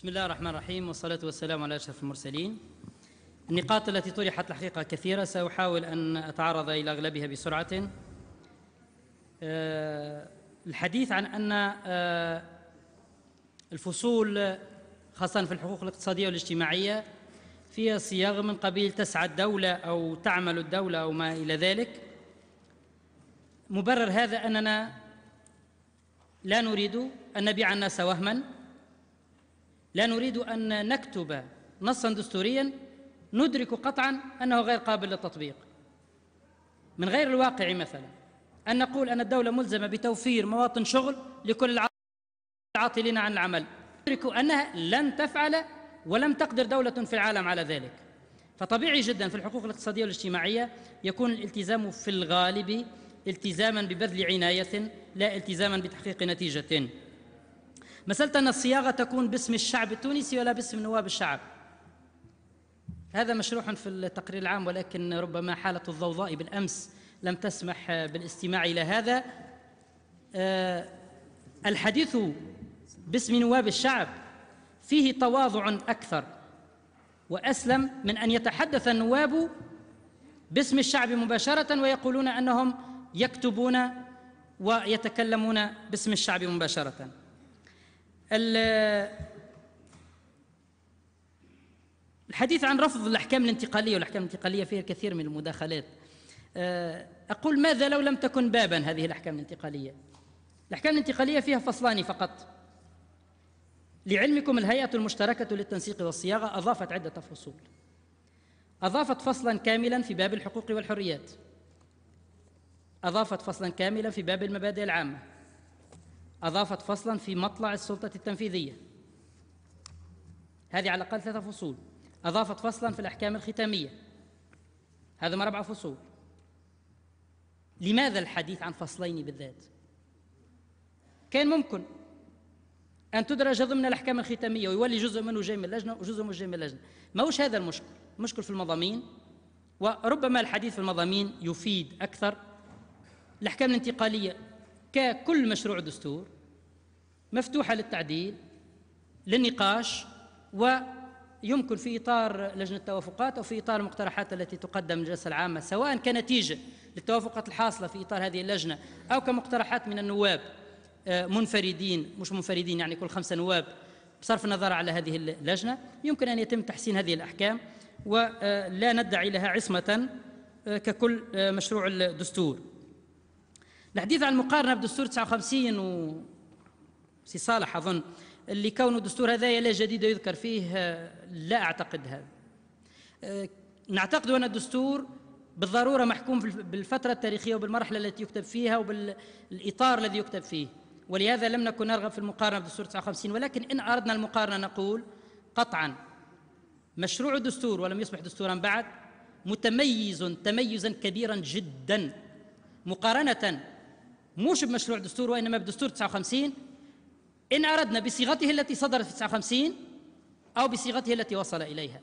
بسم الله الرحمن الرحيم والصلاة والسلام على أشرف المرسلين النقاط التي طرحت الحقيقة كثيرة سأحاول أن أتعرض إلى أغلبها بسرعة آه، الحديث عن أن آه، الفصول خاصة في الحقوق الاقتصادية والاجتماعية فيها صياغ من قبيل تسعى الدولة أو تعمل الدولة أو ما إلى ذلك مبرر هذا أننا لا نريد أن نبيع الناس وهماً لا نريد أن نكتب نصا دستوريا ندرك قطعا أنه غير قابل للتطبيق من غير الواقع مثلا أن نقول أن الدولة ملزمة بتوفير مواطن شغل لكل العاطلين عن العمل ندرك أنها لن تفعل ولم تقدر دولة في العالم على ذلك فطبيعي جدا في الحقوق الاقتصادية والاجتماعية يكون الالتزام في الغالب التزاما ببذل عناية لا التزاما بتحقيق نتيجة مسألة أن الصياغة تكون باسم الشعب التونسي ولا باسم نواب الشعب هذا مشروح في التقرير العام ولكن ربما حالة الضوضاء بالأمس لم تسمح بالاستماع إلى هذا آه، الحديث باسم نواب الشعب فيه تواضع أكثر وأسلم من أن يتحدث النواب باسم الشعب مباشرة ويقولون أنهم يكتبون ويتكلمون باسم الشعب مباشرة الحديث عن رفض الأحكام الانتقالية والأحكام الانتقالية فيها كثير من المداخلات آه، أقول ماذا لو لم تكن بابا هذه الأحكام الانتقالية الأحكام الانتقالية فيها فصلان فقط لعلمكم الهيئة المشتركة للتنسيق والصياغة أضافت عدة فصول أضافت فصلا كاملا في باب الحقوق والحريات أضافت فصلا كاملا في باب المبادئ العامة أضافت فصلا في مطلع السلطة التنفيذية هذه على الأقل ثلاثة فصول أضافت فصلا في الأحكام الختامية هذا ما ربع فصول لماذا الحديث عن فصلين بالذات كان ممكن أن تدرج ضمن الأحكام الختامية ويولي جزء منه جاي من اللجنة وجزء منه جاي من اللجنة ماهوش هذا المشكل المشكل في المضامين وربما الحديث في المضامين يفيد أكثر الأحكام الانتقالية ككل مشروع دستور مفتوحه للتعديل للنقاش ويمكن في اطار لجنه التوافقات او في اطار المقترحات التي تقدم للجلسة الجلسه العامه سواء كنتيجه للتوافقات الحاصله في اطار هذه اللجنه او كمقترحات من النواب آه، منفردين مش منفردين يعني كل خمسه نواب بصرف النظر على هذه اللجنه يمكن ان يتم تحسين هذه الاحكام ولا ندعي لها عصمه آه، ككل آه، مشروع الدستور الحديث عن المقارنه بدستور 59 و سي صالح اظن اللي كونه الدستور هذايا لا جديد يذكر فيه آه، لا اعتقد هذا آه، نعتقد ان الدستور بالضروره محكوم بالفتره التاريخيه وبالمرحله التي يكتب فيها وبالاطار الذي يكتب فيه ولهذا لم نكن نرغب في المقارنه بدستور 59 ولكن ان اردنا المقارنه نقول قطعا مشروع الدستور ولم يصبح دستورا بعد متميز تميزا كبيرا جدا مقارنه مش بمشروع دستور وإنما بدستور 59 إن أردنا بصيغته التي صدرت في 59 أو بصيغته التي وصل إليها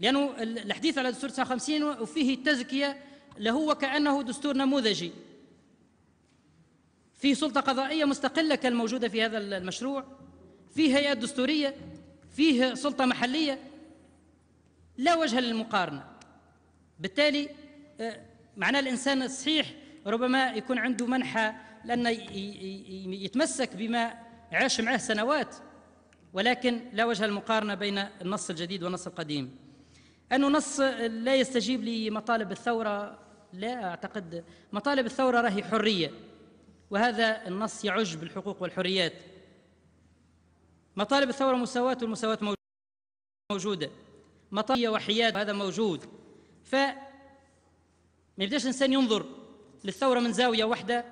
لأنه الحديث على دستور 59 وفيه تزكية له وكأنه دستور نموذجي فيه سلطة قضائية مستقلة كالموجودة في هذا المشروع فيه هيئات دستورية فيه سلطة محلية لا وجه للمقارنة بالتالي آه، معناه الإنسان الصحيح ربما يكون عنده منحة لأنه يتمسك بما عاش معه سنوات ولكن لا وجه المقارنة بين النص الجديد والنص القديم أنه نص لا يستجيب لمطالب الثورة لا أعتقد مطالب الثورة راهي حرية وهذا النص يعج بالحقوق والحريات مطالب الثورة مساواة والمساواة موجودة مطالب وحياد هذا موجود ف ما يبداش الانسان ينظر للثورة من زاوية واحدة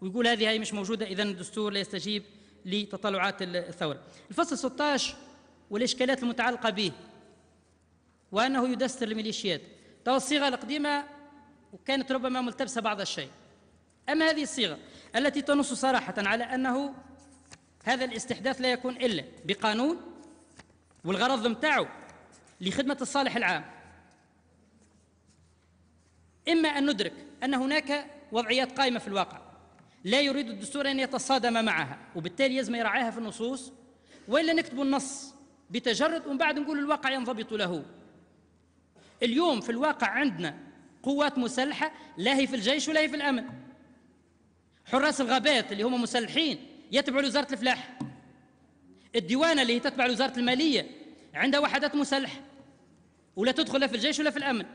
ويقول هذه هي مش موجودة إذا الدستور لا يستجيب لتطلعات الثورة الفصل 16 والإشكالات المتعلقة به وأنه يدستر الميليشيات تو الصيغة القديمة وكانت ربما ملتبسة بعض الشيء أما هذه الصيغة التي تنص صراحة على أنه هذا الاستحداث لا يكون إلا بقانون والغرض متاعه لخدمة الصالح العام اما ان ندرك ان هناك وضعيات قائمه في الواقع لا يريد الدستور ان يتصادم معها وبالتالي يلزم يراعيها في النصوص والا نكتب النص بتجرد ومن بعد نقول الواقع ينضبط له اليوم في الواقع عندنا قوات مسلحه لا هي في الجيش ولا هي في الامن حراس الغابات اللي هم مسلحين يتبعوا لوزاره الفلاح الديوانه اللي هي تتبع لوزاره الماليه عندها وحدات مسلحه ولا تدخل لا في الجيش ولا في الامن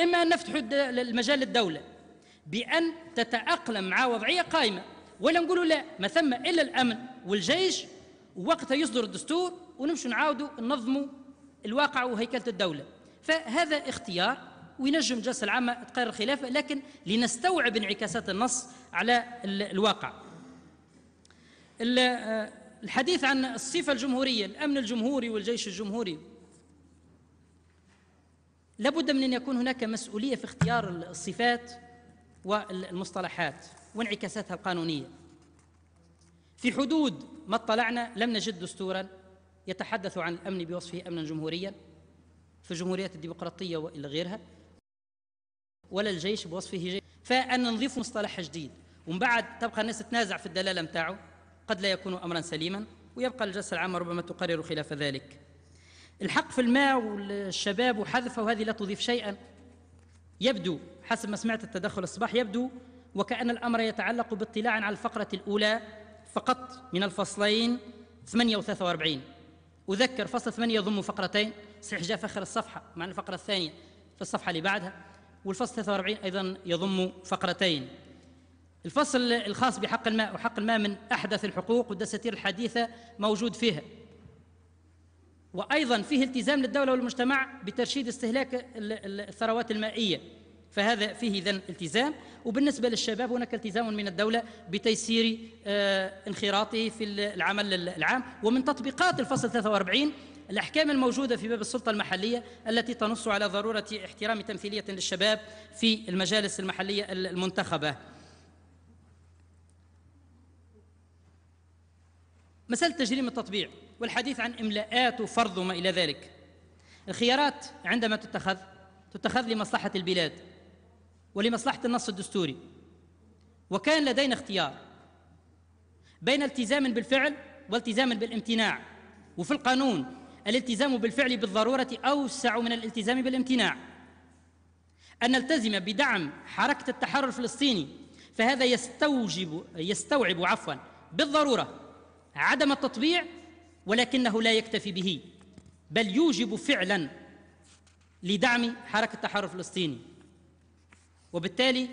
إما أن نفتح المجال للدولة بأن تتأقلم مع وضعية قائمة ولا نقولوا لا ما ثم إلا الأمن والجيش وقتها يصدر الدستور ونمشوا نعاودوا ننظموا الواقع وهيكلة الدولة فهذا اختيار وينجم الجلسة العامة تقرر الخلافة لكن لنستوعب انعكاسات النص على الواقع آه، الحديث عن الصفة الجمهورية الأمن الجمهوري والجيش الجمهوري لابد من ان يكون هناك مسؤوليه في اختيار الصفات والمصطلحات وانعكاساتها القانونيه في حدود ما اطلعنا لم نجد دستورا يتحدث عن الامن بوصفه امنا جمهوريا في الجمهوريات الديمقراطيه والى غيرها ولا الجيش بوصفه جيش فان نضيف مصطلح جديد ومن بعد تبقى الناس تتنازع في الدلاله متاعه قد لا يكون امرا سليما ويبقى الجلسه العامه ربما تقرر خلاف ذلك الحق في الماء والشباب وحذفه وهذه لا تضيف شيئا يبدو حسب ما سمعت التدخل الصباح يبدو وكأن الأمر يتعلق باطلاع على الفقرة الأولى فقط من الفصلين 8 و 43 أذكر فصل 8 يضم فقرتين صحيح جاء في آخر الصفحة مع الفقرة الثانية في الصفحة اللي بعدها والفصل 43 أيضا يضم فقرتين الفصل الخاص بحق الماء وحق الماء من أحدث الحقوق والدساتير الحديثة موجود فيها وايضا فيه التزام للدوله والمجتمع بترشيد استهلاك الثروات المائيه فهذا فيه اذا التزام وبالنسبه للشباب هناك التزام من الدوله بتيسير آه، انخراطه في العمل العام ومن تطبيقات الفصل 43 الاحكام الموجوده في باب السلطه المحليه التي تنص على ضروره احترام تمثيليه للشباب في المجالس المحليه المنتخبه مسألة تجريم التطبيع والحديث عن إملاءات وفرض وما إلى ذلك الخيارات عندما تتخذ تتخذ لمصلحة البلاد ولمصلحة النص الدستوري وكان لدينا اختيار بين التزام بالفعل والتزام بالامتناع وفي القانون الالتزام بالفعل بالضرورة أوسع من الالتزام بالامتناع أن نلتزم بدعم حركة التحرر الفلسطيني فهذا يستوجب يستوعب عفوا بالضرورة عدم التطبيع ولكنه لا يكتفي به بل يوجب فعلا لدعم حركه التحرر الفلسطيني وبالتالي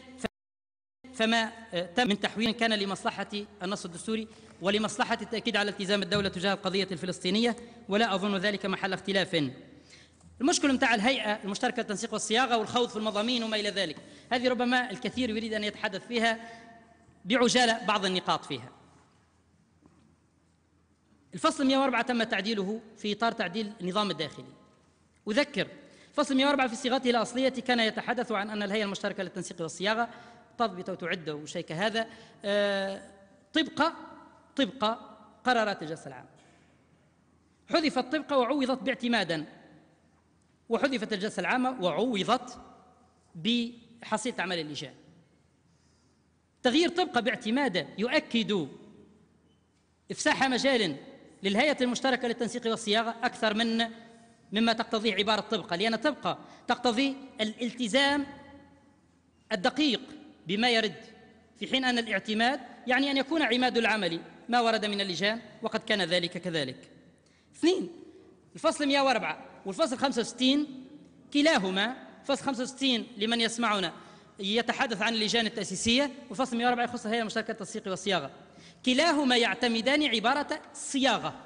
فما آه، تم من تحويل كان لمصلحه النص الدستوري ولمصلحه التاكيد على التزام الدوله تجاه القضيه الفلسطينيه ولا اظن ذلك محل اختلاف المشكل متاع الهيئه المشتركه للتنسيق والصياغه والخوض في المضامين وما الى ذلك هذه ربما الكثير يريد ان يتحدث فيها بعجاله بعض النقاط فيها الفصل 104 تم تعديله في إطار تعديل النظام الداخلي أذكر فصل 104 في صيغته الأصلية كان يتحدث عن أن الهيئة المشتركة للتنسيق والصياغة تضبط وتعد وشيء كهذا آه، طبق طبق قرارات الجلسة العامة حذفت طبقة وعوضت باعتمادا وحذفت الجلسة العامة وعوضت بحصيلة عمل اللجان تغيير طبقة باعتماده يؤكد إفساح مجال للهيئة المشتركة للتنسيق والصياغة أكثر من مما تقتضيه عبارة طبقة لأن الطبقة تقتضي الالتزام الدقيق بما يرد في حين أن الاعتماد يعني أن يكون عماد العمل ما ورد من اللجان وقد كان ذلك كذلك اثنين الفصل 104 والفصل 65 كلاهما فصل 65 لمن يسمعنا يتحدث عن اللجان التأسيسية وفصل 104 يخص الهيئة المشتركة للتنسيق والصياغة كلاهما يعتمدان عبارة صياغة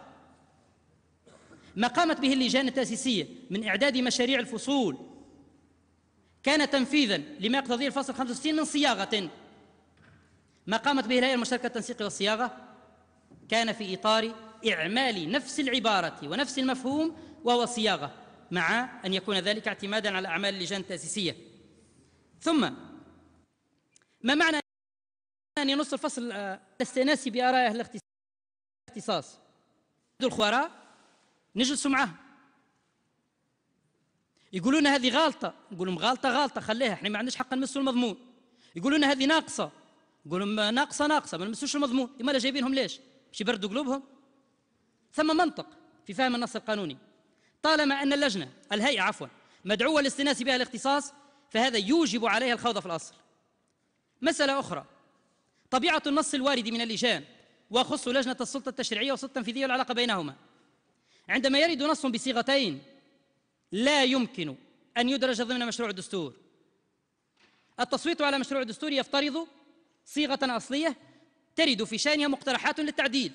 ما قامت به اللجان التأسيسية من إعداد مشاريع الفصول كان تنفيذا لما يقتضيه الفصل 65 من صياغة ما قامت به الهيئة المشتركة للتنسيق والصياغة كان في إطار إعمال نفس العبارة ونفس المفهوم وهو صياغة مع أن يكون ذلك اعتمادا على أعمال اللجان التأسيسية ثم ما معنى ثاني نص الفصل الاستئناسي آه، أهل الاختصاص الخبراء نجلسوا معاهم يقولوا لنا هذه غلطه نقول لهم غلطه غلطه خليها احنا ما عندناش حق نمسوا المضمون يقولوا لنا هذه ناقصه نقول لهم ناقصه ناقصه ما نمسوش المضمون امال جايبينهم ليش باش يبردوا قلوبهم ثم منطق في فهم النص القانوني طالما ان اللجنه الهيئه عفوا مدعوه للاستئناس بها الاختصاص فهذا يوجب عليها الخوض في الاصل مساله اخرى طبيعة النص الوارد من اللجان وأخص لجنة السلطة التشريعية والسلطة التنفيذية والعلاقة بينهما عندما يرد نص بصيغتين لا يمكن أن يدرج ضمن مشروع الدستور التصويت على مشروع الدستور يفترض صيغة أصلية ترد في شأنها مقترحات للتعديل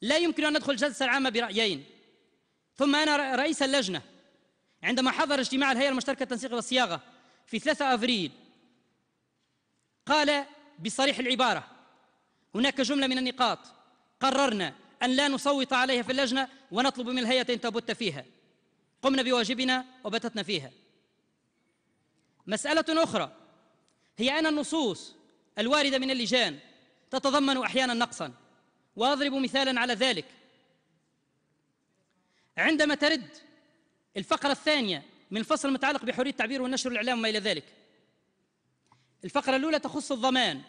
لا يمكن أن ندخل الجلسة العامة برأيين ثم أنا رئيس اللجنة عندما حضر اجتماع الهيئة المشتركة للتنسيق والصياغة في 3 أفريل قال بصريح العبارة هناك جملة من النقاط قررنا أن لا نصوت عليها في اللجنة ونطلب من الهيئة أن تبت فيها قمنا بواجبنا وبتتنا فيها مسألة أخرى هي أن النصوص الواردة من اللجان تتضمن أحيانا نقصا وأضرب مثالا على ذلك عندما ترد الفقرة الثانية من الفصل المتعلق بحرية التعبير والنشر والإعلام وما إلى ذلك الفقرة الأولى تخص الضمان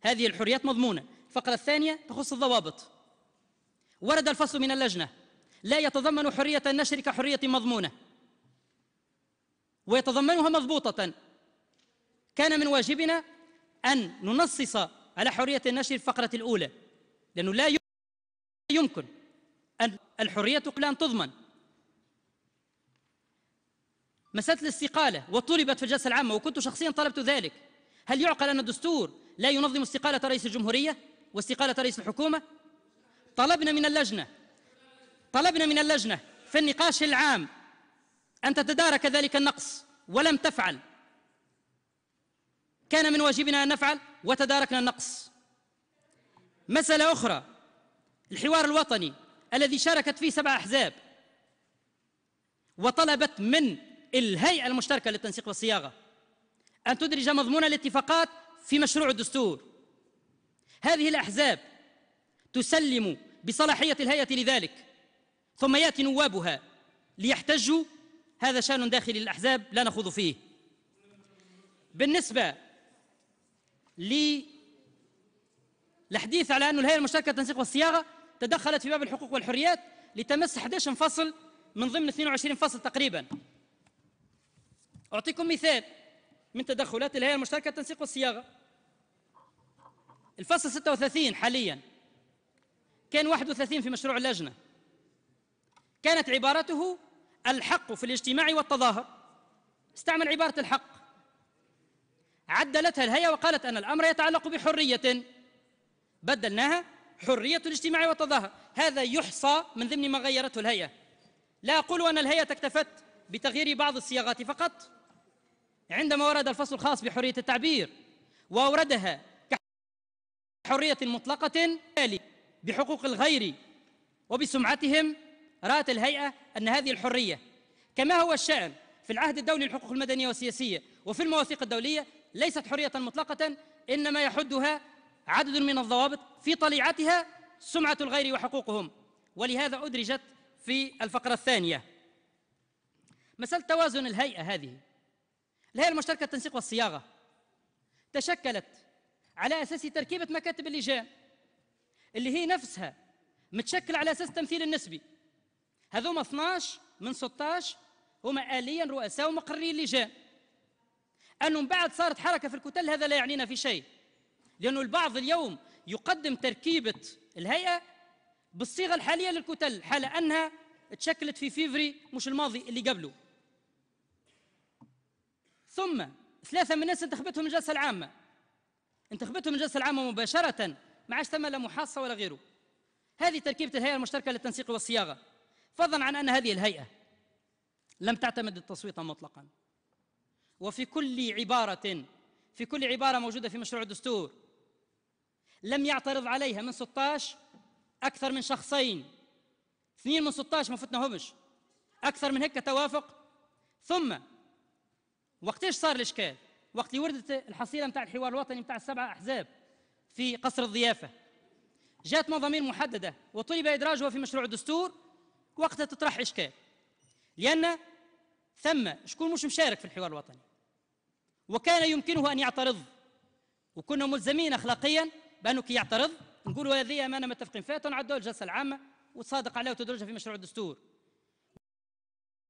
هذه الحريات مضمونة الفقرة الثانية تخص الضوابط ورد الفصل من اللجنة لا يتضمن حرية النشر كحرية مضمونة ويتضمنها مضبوطة كان من واجبنا أن ننصص على حرية النشر الفقرة الأولى لأنه لا يمكن أن الحرية قبل أن تضمن مسألة الاستقالة وطلبت في الجلسة العامة وكنت شخصيا طلبت ذلك هل يعقل أن الدستور لا ينظم استقالة رئيس الجمهورية واستقالة رئيس الحكومة طلبنا من اللجنة طلبنا من اللجنة في النقاش العام أن تتدارك ذلك النقص ولم تفعل كان من واجبنا أن نفعل وتداركنا النقص مسألة أخرى الحوار الوطني الذي شاركت فيه سبع أحزاب وطلبت من الهيئة المشتركة للتنسيق والصياغة أن تدرج مضمون الاتفاقات في مشروع الدستور هذه الأحزاب تسلم بصلاحية الهيئة لذلك ثم يأتي نوابها ليحتجوا هذا شأن داخلي للأحزاب لا نخوض فيه بالنسبة للحديث على أن الهيئة المشتركة للتنسيق والصياغة تدخلت في باب الحقوق والحريات لتمس 11 فصل من ضمن 22 فصل تقريباً أعطيكم مثال من تدخلات الهيئة المشتركة للتنسيق والصياغة الفصل 36 حاليا كان 31 في مشروع اللجنة كانت عبارته الحق في الاجتماع والتظاهر استعمل عبارة الحق عدلتها الهيئة وقالت أن الأمر يتعلق بحرية بدلناها حرية الاجتماع والتظاهر هذا يحصى من ضمن ما غيرته الهيئة لا أقول أن الهيئة اكتفت بتغيير بعض الصياغات فقط عندما ورد الفصل الخاص بحرية التعبير وأوردها كحرية مطلقة بحقوق الغير وبسمعتهم رأت الهيئة أن هذه الحرية كما هو الشأن في العهد الدولي للحقوق المدنية والسياسية وفي المواثيق الدولية ليست حرية مطلقة إنما يحدها عدد من الضوابط في طليعتها سمعة الغير وحقوقهم ولهذا أدرجت في الفقرة الثانية مسألة توازن الهيئة هذه الهيئة المشتركة للتنسيق والصياغة تشكلت على أساس تركيبة مكاتب اللجان اللي هي نفسها متشكلة على أساس التمثيل النسبي هذوما 12 من 16 هما آليا رؤساء ومقررين اللجان أنه من بعد صارت حركة في الكتل هذا لا يعنينا في شيء لأنه البعض اليوم يقدم تركيبة الهيئة بالصيغة الحالية للكتل حال أنها تشكلت في فيفري مش الماضي اللي قبله ثم ثلاثة من الناس انتخبتهم الجلسة العامة انتخبتهم الجلسة العامة مباشرة ما عادش ثم لا محاصة ولا غيره هذه تركيبة الهيئة المشتركة للتنسيق والصياغة فضلا عن أن هذه الهيئة لم تعتمد التصويت مطلقا وفي كل عبارة في كل عبارة موجودة في مشروع الدستور لم يعترض عليها من 16 أكثر من شخصين اثنين من 16 ما فتناهمش أكثر من هيك توافق ثم وقتاش صار الاشكال وقت اللي وردت الحصيله نتاع الحوار الوطني نتاع السبعه احزاب في قصر الضيافه جاءت مضامين محدده وطلب ادراجها في مشروع الدستور وقتها تطرح اشكال لان ثم شكون مش مشارك في الحوار الوطني وكان يمكنه ان يعترض وكنا ملزمين اخلاقيا بانه كي يعترض نقولوا هذه امانه متفقين فيها تنعدوها الجلسه العامه وتصادق عليها وتدرجها في مشروع الدستور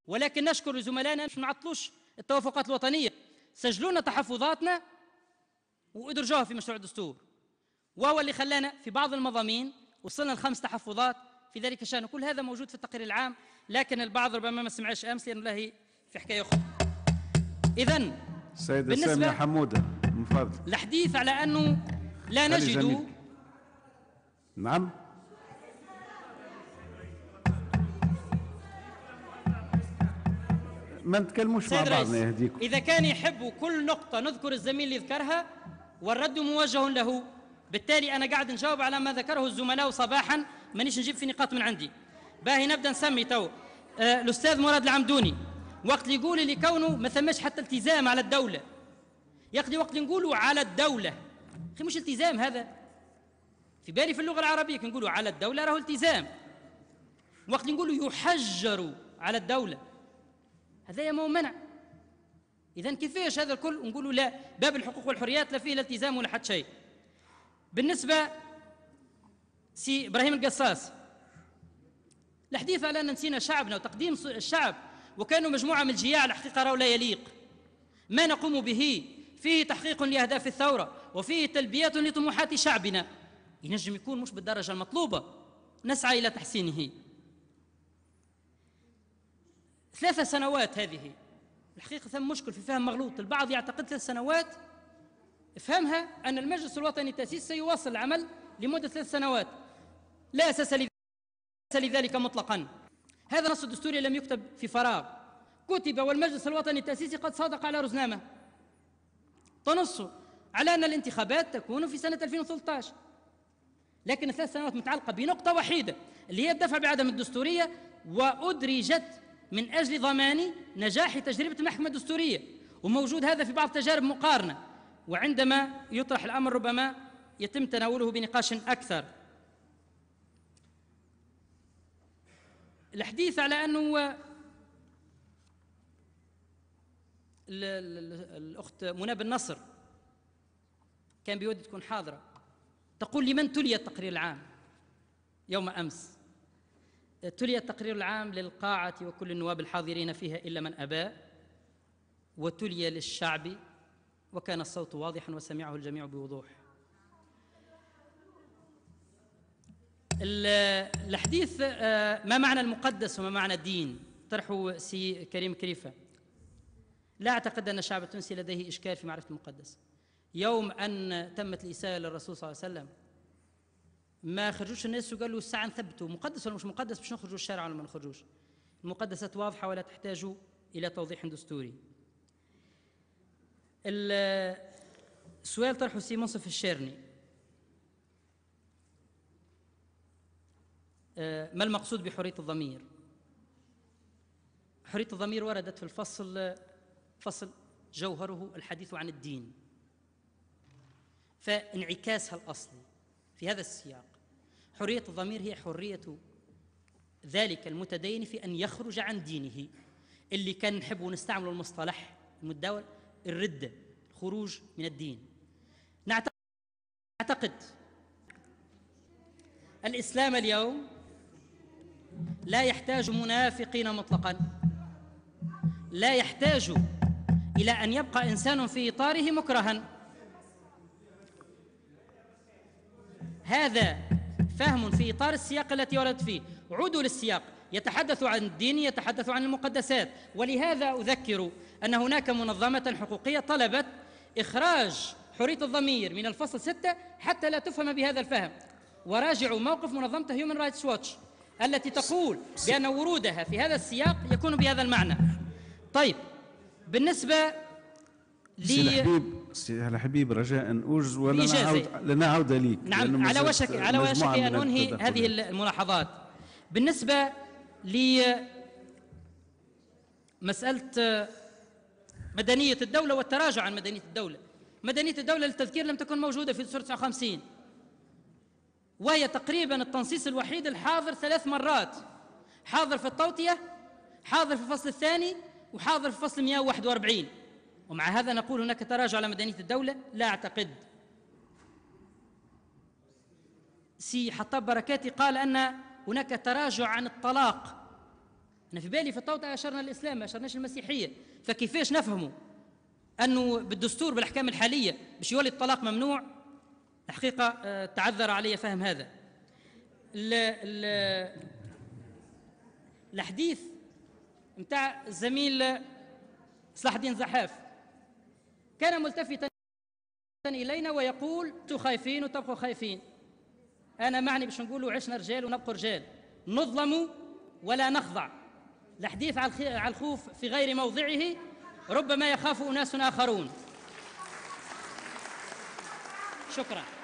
ولكن نشكر زملائنا مش نعطلوش التوافقات الوطنيه سجلوا لنا تحفظاتنا وادرجوها في مشروع الدستور وهو اللي خلانا في بعض المضامين وصلنا لخمس تحفظات في ذلك الشان وكل هذا موجود في التقرير العام لكن البعض ربما ما سمعش امس لانه له في حكايه اخرى اذا سيد سامية حمودة من فضلك الحديث على انه لا نجد نعم ما نتكلموش مع بعضنا يهديكم اذا كان يحب كل نقطه نذكر الزميل اللي ذكرها والرد موجه له بالتالي انا قاعد نجاوب على ما ذكره الزملاء صباحا مانيش نجيب في نقاط من عندي باهي نبدا نسمي تو آه الاستاذ مراد العمدوني وقت اللي يقول اللي كونه ما ثماش حتى التزام على الدوله يقضي وقت نقولوا على الدوله اخي مش التزام هذا في بالي في اللغه العربيه كنقولوا على الدوله راهو التزام وقت نقولوا يحجر على الدوله هذا ما هو منع إذا كيفاش هذا الكل نقولوا لا باب الحقوق والحريات لا فيه لا التزام ولا حتى شيء بالنسبة سي إبراهيم القصاص الحديث على أن نسينا شعبنا وتقديم الشعب وكانوا مجموعة من الجياع الحقيقة راهو لا يليق ما نقوم به فيه تحقيق لأهداف الثورة وفيه تلبية لطموحات شعبنا ينجم يكون مش بالدرجة المطلوبة نسعى إلى تحسينه ثلاثة سنوات هذه الحقيقة ثم مشكل في فهم مغلوط البعض يعتقد ثلاث سنوات افهمها أن المجلس الوطني التأسيس سيواصل العمل لمدة ثلاث سنوات لا أساس لذلك مطلقا هذا نص الدستوري لم يكتب في فراغ كتب والمجلس الوطني التأسيسي قد صادق على رزنامة تنص على أن الانتخابات تكون في سنة 2013 لكن الثلاث سنوات متعلقة بنقطة وحيدة اللي هي الدفع بعدم الدستورية وأدرجت من أجل ضمان نجاح تجربة المحكمة الدستورية وموجود هذا في بعض تجارب مقارنة وعندما يطرح الأمر ربما يتم تناوله بنقاش أكثر الحديث على أنه الأخت منى بن نصر كان بيود تكون حاضرة تقول لمن تلي التقرير العام يوم أمس تلي التقرير العام للقاعة وكل النواب الحاضرين فيها إلا من أبى وتلي للشعب وكان الصوت واضحا وسمعه الجميع بوضوح الحديث آه، ما معنى المقدس وما معنى الدين طرحه سي كريم كريفة لا أعتقد أن الشعب التونسي لديه إشكال في معرفة المقدس يوم أن تمت الإساءة للرسول صلى الله عليه وسلم ما خرجوش الناس وقالوا الساعه نثبتوا مقدس ولا مش مقدس باش نخرجوا الشارع ولا ما نخرجوش المقدسات واضحه ولا تحتاج الى توضيح دستوري السؤال طرحه سي منصف الشيرني آه، ما المقصود بحريه الضمير حريه الضمير وردت في الفصل فصل جوهره الحديث عن الدين فانعكاسها الاصلي في هذا السياق حرية الضمير هي حرية ذلك المتدين في أن يخرج عن دينه اللي كان نحب نستعمل المصطلح المتداول الردة الخروج من الدين نعتقد الإسلام اليوم لا يحتاج منافقين مطلقا لا يحتاج إلى أن يبقى إنسان في إطاره مكرها هذا فهم في إطار السياق التي ولدت فيه عودوا للسياق يتحدث عن الدين يتحدث عن المقدسات ولهذا أذكر أن هناك منظمة حقوقية طلبت إخراج حرية الضمير من الفصل ستة حتى لا تفهم بهذا الفهم وراجعوا موقف منظمة هيومن رايتس ووتش التي تقول بأن ورودها في هذا السياق يكون بهذا المعنى طيب بالنسبة لي سي على حبيب رجاء أوجز ولا نعود لنعود ليك نعم على وشك على وشك أن أنهي يعني. هذه الملاحظات بالنسبة ل مساله مدنية الدولة والتراجع عن مدنية الدولة مدنية الدولة للتذكير لم تكن موجودة في دستور 59 وهي تقريبا التنصيص الوحيد الحاضر ثلاث مرات حاضر في التوطية حاضر في الفصل الثاني وحاضر في فصل 141 ومع هذا نقول هناك تراجع على مدنيه الدوله لا اعتقد سي حطاب بركاتي قال ان هناك تراجع عن الطلاق انا في بالي في الطوطة اشرنا الاسلام ما اشرناش المسيحيه فكيفاش نفهمه انه بالدستور بالاحكام الحاليه باش يولي الطلاق ممنوع الحقيقه آه، تعذر علي فهم هذا الحديث نتاع الزميل صلاح الدين زحاف كان ملتفتا إلينا ويقول أنتم خايفين وتبقوا خايفين أنا معني باش نقولوا عشنا رجال ونبقوا رجال نظلم ولا نخضع الحديث على الخوف في غير موضعه ربما يخاف أناس آخرون شكرا